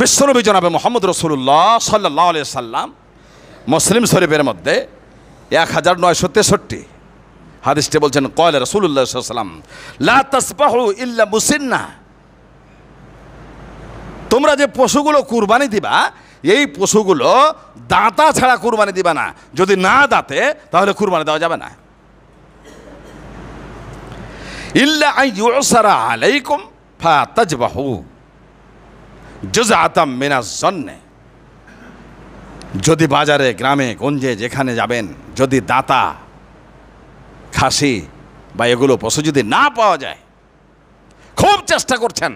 বিশ্বনবী জনাবে মোহাম্মদ রসুল্লাহ সাল্লাহ আলিয়া সাল্লাম মুসলিম শরীফের মধ্যে এক হাজার নয়শো তেষট্টি হাদিসটি বলছেন কয়লা রসুল্লাহ সাল্লাম লা ইল্লা মুসিন্না তোমরা যে পশুগুলো কুরবানি দিবা এই পশুগুলো দাঁতা ছাড়া কুরবানি দিবা না যদি না দাঁতে তাহলে কুরবানি দেওয়া যাবে না ইল্লা আই আলাইকুম ফা তাজবাহু জুজ আতাম মিনা জন্যে যদি বাজারে গ্রামে গঞ্জে যেখানে যাবেন যদি দাতা খাসি বা এগুলো পশু যদি না পাওয়া যায় খুব চেষ্টা করছেন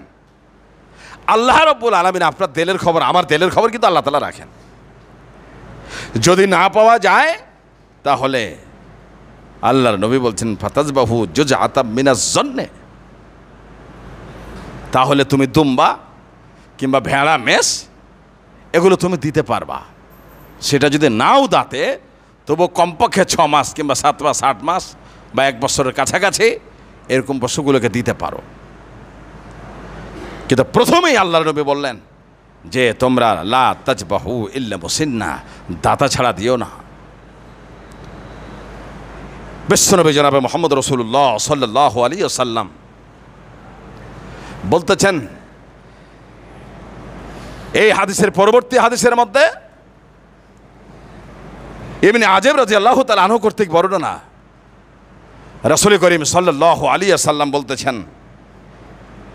আল্লাহ রব্বুল আলমিন আপনার দেলের খবর আমার দেলের খবর কিন্তু আল্লাহ তালা রাখেন যদি না পাওয়া যায় তাহলে আল্লাহর নবী বলছেন ফাতাজ বাহু জুজ আতাম মিনাস জন্যে তাহলে তুমি দুম্বা কিংবা ভেড়া মেষ এগুলো তুমি দিতে পারবা সেটা যদি নাও দাঁতে তবু কমপক্ষে ছ মাস কিংবা সাত মাস আট মাস বা এক বছরের কাছাকাছি এরকম পশুগুলোকে দিতে পারো কিন্তু প্রথমেই আল্লাহ নবী বললেন যে তোমরা লা বাহু ইল্লা মুসিন্না দাতা ছাড়া দিও না বিশ্বনবী জনাবে মোহাম্মদ রসুল্লাহ সাল্লাহ আলী সাল্লাম বলতেছেন এই হাদিসের পরবর্তী হাদিসের মধ্যে এমনি আজেব রাজি আল্লাহ তাল আনহ কর্তৃক বর্ণনা রসুল করিম সাল্লাহ আলিয়া সাল্লাম বলতেছেন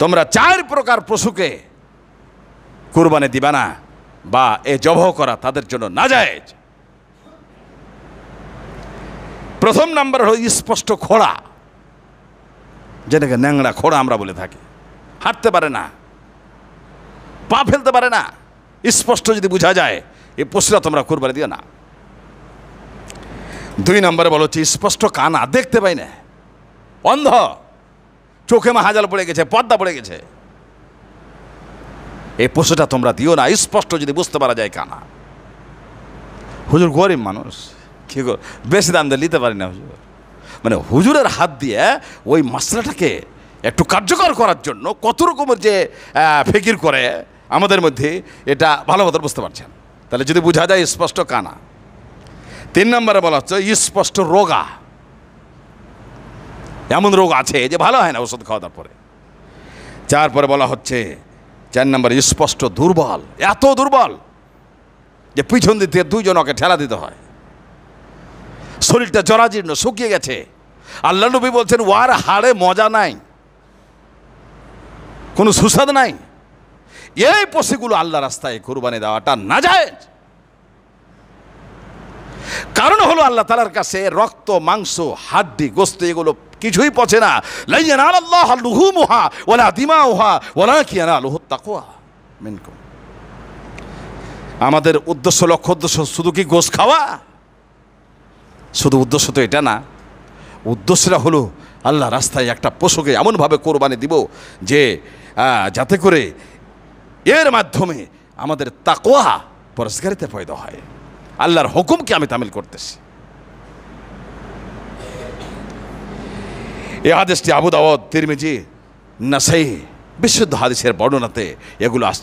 তোমরা চার প্রকার পশুকে কুরবানি দিবা না বা এ জবহ করা তাদের জন্য না যায় প্রথম নাম্বার হল স্পষ্ট খোড়া যেটাকে ন্যাংড়া খোড়া আমরা বলে থাকি হাঁটতে পারে না পা ফেলতে পারে না স্পষ্ট যদি বোঝা যায় এই পশুরা তোমরা কোরবানি দিও না দুই নম্বরে বলো হচ্ছে স্পষ্ট কানা দেখতে পাই না অন্ধ চোখে মা হাজাল পড়ে গেছে পর্দা পড়ে গেছে এই পশুটা তোমরা দিও না স্পষ্ট যদি বুঝতে পারা যায় কানা হুজুর গরিব মানুষ কী বেশি দাম দিয়ে নিতে পারি না হুজুর মানে হুজুরের হাত দিয়ে ওই মশলাটাকে একটু কার্যকর করার জন্য কত রকমের যে ফেকির করে আমাদের মধ্যে এটা ভালো কথা বুঝতে পারছেন তাহলে যদি বোঝা যায় স্পষ্ট কানা তিন নম্বরে বলা হচ্ছে স্পষ্ট রোগা এমন রোগ আছে যে ভালো হয় না ওষুধ খাওয়া দাওয়ার পরে পরে বলা হচ্ছে চার নম্বরে স্পষ্ট দুর্বল এত দুর্বল যে পিছন দিতে দুইজনকে ঠেলা দিতে হয় শরীরটা জরাজীর্ণ শুকিয়ে গেছে আল্লাহ নবী বলছেন ওয়ার হাড়ে মজা নাই কোনো সুস্বাদ নাই এই পশুগুলো আল্লাহ রাস্তায় কোরবানি দেওয়াটা না যায় কারণ হলো আল্লাহ তালার কাছে রক্ত মাংস হাড্ডি গোস্ত এগুলো কিছুই পচে না আল্লাহ লুহু ওলা দিমা ওলা আমাদের উদ্দেশ্য লক্ষ্য উদ্দেশ্য শুধু কি গোস খাওয়া শুধু উদ্দেশ্য তো এটা না উদ্দেশ্যটা হলো আল্লাহ রাস্তায় একটা পশুকে এমনভাবে কোরবানি দিব যে যাতে করে এর মাধ্যমে আমাদের তাকোয়া পরস্কারিতে পয়দ হয় আল্লাহর হুকুমকে আমি তামিল করতেছি এ হাদেশটি আবু দাওয়াত তিরমিজি নাসাই বিশুদ্ধ হাদিসের বর্ণনাতে এগুলো আসছে